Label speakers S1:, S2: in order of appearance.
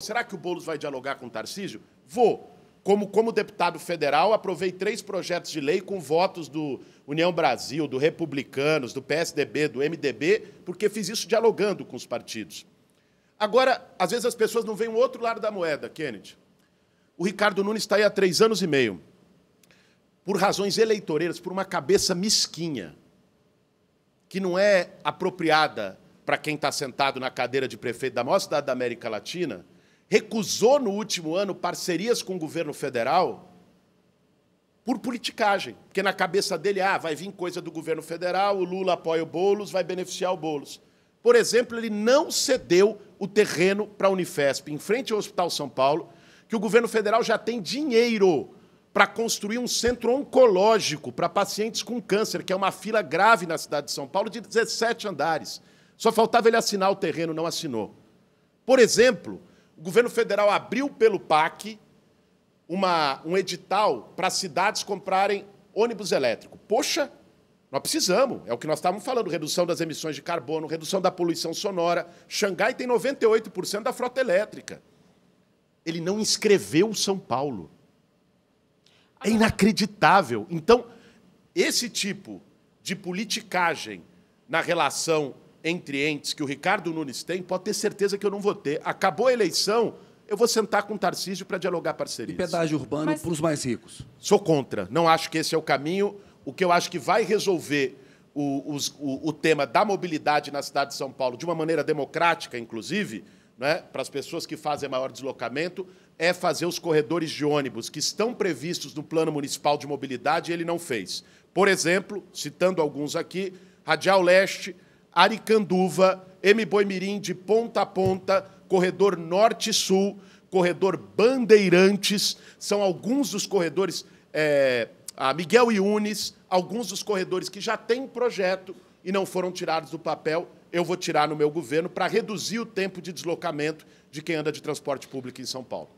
S1: Será que o Boulos vai dialogar com o Tarcísio? Vou. Como, como deputado federal, aprovei três projetos de lei com votos do União Brasil, do Republicanos, do PSDB, do MDB, porque fiz isso dialogando com os partidos. Agora, às vezes as pessoas não veem o outro lado da moeda, Kennedy. O Ricardo Nunes está aí há três anos e meio. Por razões eleitoreiras, por uma cabeça mesquinha, que não é apropriada para quem está sentado na cadeira de prefeito da maior cidade da América Latina, recusou no último ano parcerias com o governo federal por politicagem, porque na cabeça dele, ah, vai vir coisa do governo federal, o Lula apoia o Boulos, vai beneficiar o Boulos. Por exemplo, ele não cedeu o terreno para a Unifesp, em frente ao Hospital São Paulo, que o governo federal já tem dinheiro para construir um centro oncológico para pacientes com câncer, que é uma fila grave na cidade de São Paulo, de 17 andares. Só faltava ele assinar o terreno, não assinou. Por exemplo, o governo federal abriu pelo PAC uma, um edital para cidades comprarem ônibus elétrico. Poxa, nós precisamos, é o que nós estávamos falando, redução das emissões de carbono, redução da poluição sonora. Xangai tem 98% da frota elétrica. Ele não inscreveu São Paulo. É inacreditável. Então, esse tipo de politicagem na relação entre entes que o Ricardo Nunes tem, pode ter certeza que eu não vou ter. Acabou a eleição, eu vou sentar com o Tarcísio para dialogar parcerias. E pedágio urbano Mas... para os mais ricos. Sou contra. Não acho que esse é o caminho. O que eu acho que vai resolver o, o, o tema da mobilidade na cidade de São Paulo, de uma maneira democrática, inclusive, né, para as pessoas que fazem maior deslocamento, é fazer os corredores de ônibus que estão previstos no Plano Municipal de Mobilidade e ele não fez. Por exemplo, citando alguns aqui, Radial Leste, Aricanduva, M. Boimirim de ponta a ponta, corredor norte-sul, corredor Bandeirantes, são alguns dos corredores, é, a Miguel Iunes, alguns dos corredores que já têm projeto e não foram tirados do papel, eu vou tirar no meu governo para reduzir o tempo de deslocamento de quem anda de transporte público em São Paulo.